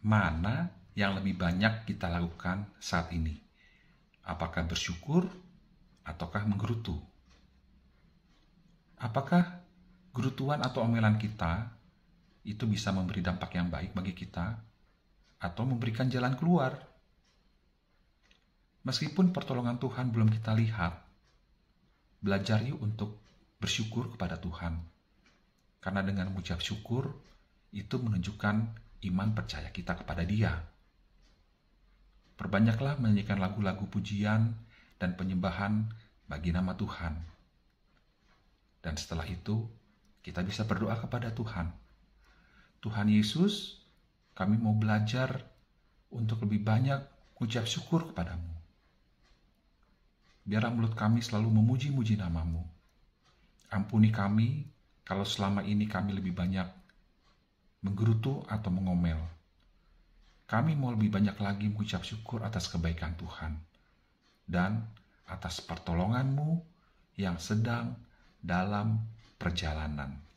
mana yang lebih banyak kita lakukan saat ini? Apakah bersyukur ataukah menggerutu? Apakah gerutuan atau omelan kita itu bisa memberi dampak yang baik bagi kita atau memberikan jalan keluar? Meskipun pertolongan Tuhan belum kita lihat, belajar yuk untuk bersyukur kepada Tuhan. Karena dengan mengucap syukur, itu menunjukkan iman percaya kita kepada Dia. Perbanyaklah menyanyikan lagu-lagu pujian dan penyembahan bagi nama Tuhan. Dan setelah itu, kita bisa berdoa kepada Tuhan. Tuhan Yesus, kami mau belajar untuk lebih banyak ucap syukur kepadamu. Biarlah mulut kami selalu memuji-muji namamu. Ampuni kami kalau selama ini kami lebih banyak menggerutu atau mengomel. Kami mau lebih banyak lagi mengucap syukur atas kebaikan Tuhan dan atas pertolonganmu yang sedang dalam perjalanan.